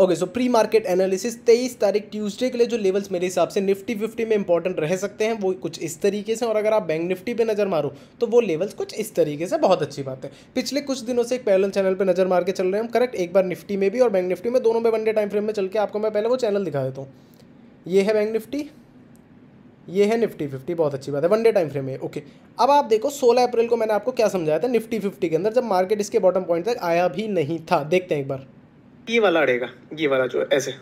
okay so pre market analysis 23 तारीख Tuesday के लिए जो लेवल्स मेरे हिसाब से निफ्टी फिफ्टी में इंपॉर्टेंट रह सकते हैं वो कुछ इस तरीके से और अगर आप बैंक निफ्टी पे नज़र मारो तो वो लेवल्स कुछ इस तरीके से बहुत अच्छी बात है पिछले कुछ दिनों से एक पैरल चैनल पे नज़र मार के चल रहे हैं हम करेक्ट एक बार निफ्टी में भी और बैंक निफ्टी में दोनों में वन डे टाइम फ्रेम में चल के आपको मैं पहले वो चैनल दिखा देता हूँ ये है बैंक निफ्टी ये है निफ्टी फिफ्टी बहुत अच्छी बात है वनडे टाइम फ्रेम में ओके अब आप देखो सोलह अप्रैल को मैंने आपको क्या समझाया था निफ्टी फिफ्टी के अंदर जब मार्केट इसके बॉटम पॉइंट तक आया भी नहीं था देखते हैं एक बार ये वाला अड़ेगा ये वाला जो है ऐसे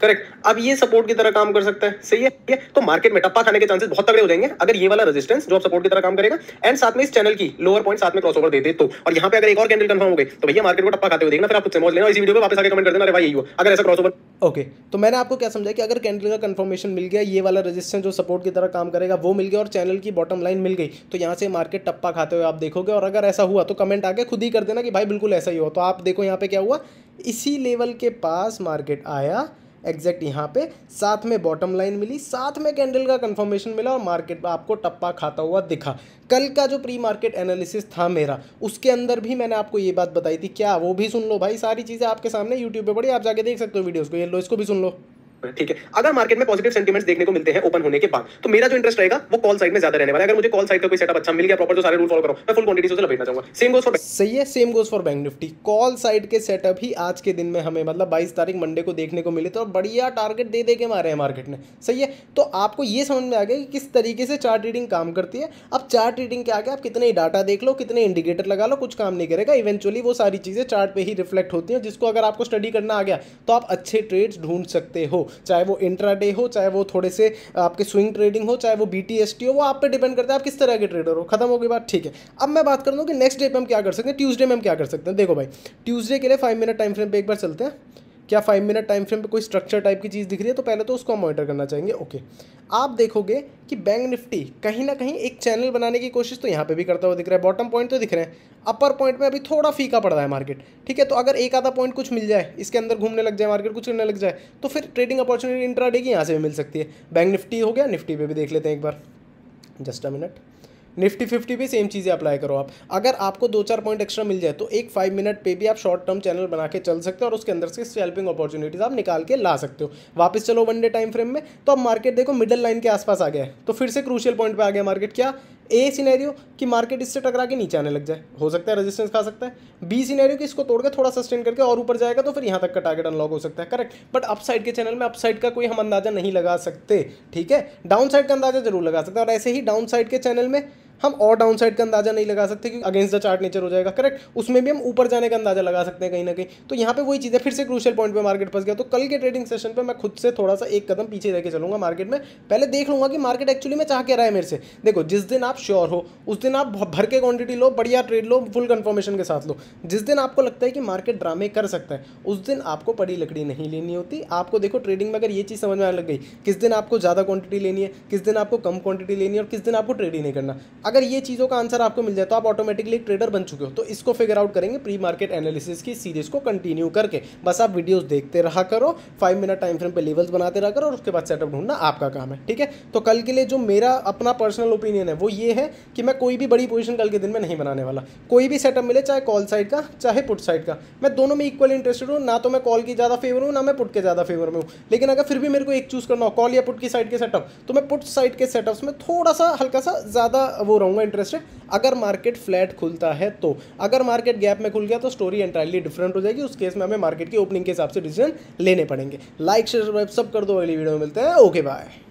करेक्ट अब ये सपोर्ट की तरह काम कर सकता है सही है ये तो मार्केट में टप्पा खाने के चांसेस बहुत तगड़े हो जाएंगे अगर ये वाला रेजिस्टेंस जो आप सपोर्ट की तरह काम करेगा एंड साथ में इस चैनल की लोअर पॉइंट साथ में क्रॉसओवर दे दे तो और यहाँ पे अगर एक और कैंडल कंफर्म हो गए तो भैया मार्केट को टप्पा खाते हुए देखना फिर आप कुछ समझ लेना इस वीडियो में वापस आगे कमेंट कर देना अरे भाई यही हुआ अगर ऐसा क्रॉसओवर ओके तो मैंने आपको क्या समझा कि अगर कैंडल का कंफर्मेशन मिल गया ये वाला रेजिस्टेंस जो सपोर्ट की तरह काम करेगा वो मिल गया और चैनल की बॉटम लाइन मिल गई तो यहाँ से मार्केट टप्पा खाते हुए आप देखोगे और अगर ऐसा हुआ तो कमेंट आके खुद ही कर देना कि भाई बिल्कुल ऐसा ही हो तो आप देखो यहाँ पे क्या हुआ इसी लेवल के पास मार्केट आया एग्जैक्ट यहाँ पे साथ में बॉटम लाइन मिली साथ में कैंडल का कंफर्मेशन मिला और मार्केट आपको टप्पा खाता हुआ दिखा कल का जो प्री मार्केट एनालिसिस था मेरा उसके अंदर भी मैंने आपको ये बात बताई थी क्या वो भी सुन लो भाई सारी चीज़ें आपके सामने यूट्यूब पे पड़ी आप जाके देख सकते हो वीडियोज़ को ये लो इसको भी सुन लो ठीक है अगर मार्केट में पॉजिटिव सेंटीमेंट्स देखने को मिलते हैं ओपन होने के बाद तो मेरा जो इंटरेस्ट रहेगा वो कॉल साइड में ज्यादा रहने वाला है अगर मुझे कॉल साइड का कोई सेटअप अच्छा मिल गया प्रॉपर जो सारे रूल फॉलो करो मैं फुल क्वांटिटी से लपेटना चाहूंगा सेम गोस फॉर सही है same goes for Bank Nifty call side के सेटअप ही आज के दिन में हमें मतलब 22 तारीख मंडे को देखने को मिले तो बढ़िया टारगेट दे दे के मारे हैं मार्केट ने सही है तो आपको ये समझ में आ गया कि किस तरीके से चार्ट रीडिंग काम करती है अब चार्ट रीडिंग के आगे आप कितने ही डाटा देख लो कितने इंडिकेटर लगा लो कुछ काम नहीं करेगा इवेंचुअली वो सारी चीज़ें चार्ट पे ही रिफ्लेक्ट होती हैं जिसको अगर आपको स्टडी करना आ गया तो आप अच्छे ट्रेड्स ढूंढ सकते हो चाहे वो इंट्रा डे हो चाहे वो थोड़े से आपके स्विंग ट्रेडिंग हो चाहे वो बी हो वो आप पर डिपेंड करता है आप किस तरह के ट्रेडर हो खत्म हो गई बात ठीक है अब मैं बात कर दूँ कि नेक्स्ट डे पर हम क्या कर सकते हैं ट्यूजडे में हम क्या कर सकते हैं देखो भाई ट्यूजडे के लिए फाइव मिनट टाइम फ्रेम पर एक बार चलते हैं क्या फाइव मिनट टाइम फ्रेम पे कोई स्ट्रक्चर टाइप की चीज़ दिख रही है तो पहले तो उसको हम मॉनिटर करना चाहेंगे ओके आप देखोगे कि बैंक निफ्टी कहीं ना कहीं एक चैनल बनाने की कोशिश तो यहाँ पे भी करता हुआ दिख रहा है बॉटम पॉइंट तो दिख रहे हैं अपर पॉइंट में अभी थोड़ा फीका पड़ रहा है मार्केट ठीक है तो अगर एक आधा पॉइंट कुछ मिल जाए इसके अंदर घूमने लग जाए मार्केट कुछ करने लग जाए तो फिर ट्रेडिंग अपॉर्चुनिटी इंट्रा की यहाँ से भी मिल सकती है बैंक निफ्टी हो गया निफ्टी पर भी देख लेते हैं एक बार just a minute Nifty fifty भी सेम चीज़ें अप्लाई करो आप अगर आपको दो चार पॉइंट एक्स्ट्रा मिल जाए तो एक फाइव मिनट पे भी आप शॉर्ट टर्म चैनल बना के चल सकते हो और उसके अंदर से स्वेल्पिंग अपॉर्चुनिटीज़ आप निकाल के ला सकते हो वापस चलो वन डे टाइम फ्रेम में तो अब मार्केट देखो मिडल लाइन के आसपास आ गया है तो फिर से क्रूशियल पॉइंट पर आ गया मार्केट क्या ए सीनेरियो कि मार्केट इससे टकरा के नीचे आने लग जाए हो सकता है रेजिस्टेंस खा सकता है बी सीनेरियो कि इसको तोड़ के थोड़ा सस्टेन करके और ऊपर जाएगा तो फिर यहां तक का टारगेट अनलॉक हो सकता है करेक्ट बट अपसाइड के चैनल में अपसाइड का कोई हम अंदाजा नहीं लगा सकते ठीक है डाउन साइड का अंदाजा जरूर लगा सकते हैं और ऐसे ही डाउन साइड के चैनल में हम और डाउन साइड का अंदाजा नहीं लगा सकते क्योंकि अगेंस्ट द चार्ट नेचर हो जाएगा करेक्ट उसमें भी हम ऊपर जाने का अंदाजा लगा सकते हैं कहीं ना कहीं तो यहाँ पे वही चीज़ है फिर से क्रूशल पॉइंट पे मार्केट फंस गया तो कल के ट्रेडिंग सेशन पे मैं खुद से थोड़ा सा एक कदम पीछे रहकर चलूंगा मार्केट में पहले देख लूंगा कि मार्केट एक्चुअली में चाह के रहा है मेरे से देखो जिस दिन आप श्योर हो उस दिन आप भर के क्वांटिटी लो बढ़िया ट्रेड लो फुल कन्फर्मेशन के साथ लो जिस दिन आपको लगता है कि मार्केट ड्रामे कर सकता है उस दिन आपको पड़ी लकड़ी नहीं लेनी होती आपको देखो ट्रेडिंग में अगर ये चीज़ समझ में आने लग गई किस दिन आपको ज़्यादा क्वांटिटी लेनी है किस दिन आपको कम क्वांटिटी लेनी है और किस दिन आपको ट्रेड ही नहीं करना अगर ये चीज़ों का आंसर आपको मिल जाए तो आप ऑटोमेटिकली ट्रेडर बन चुके हो तो इसको फिगर आउट करेंगे प्री मार्केट एनालिसिस की सीरीज को कंटिन्यू करके बस आप वीडियोस देखते रहा करो फाइव मिनट टाइम फ्रेम पे लेवल्स बनाते रहा करो और उसके बाद सेटअप ढूंढना आपका काम है ठीक है तो कल के लिए जो मेरा अपना पर्सनल ओपिनियन है वो ये है कि मैं कोई भी बड़ी पोजिशन कल के दिन में नहीं बनाने वाला कोई भी सेटअप मिले चाहे कॉल साइड का चाहे पुट साइड का मैं दोनों में इक्वल इंटरेस्टेड हूँ ना तो मैं कॉल की ज़्यादा फेवर हूँ ना मैं पुट के ज़्यादा फेवर में हूँ लेकिन अगर फिर भी मेरे को एक चूज़ करना हो कॉल या पुट की साइड के सेटअप तो मैं पुट साइड के सेटअप्स में थोड़ा सा हल्का सा ज़्यादा वो रहूँगा इंटरेस्टेड अगर मार्केट फ्लैट खुलता है तो अगर मार्केट गैप में खुल गया तो स्टोरी एंटायरली डिफरेंट हो जाएगी उस केस में हमें मार्केट की ओपनिंग के हिसाब से डिसीजन लेने पड़ेंगे लाइक शेयर सब्सक्राइब सब कर दो अगली वीडियो में मिलते हैं ओके बाय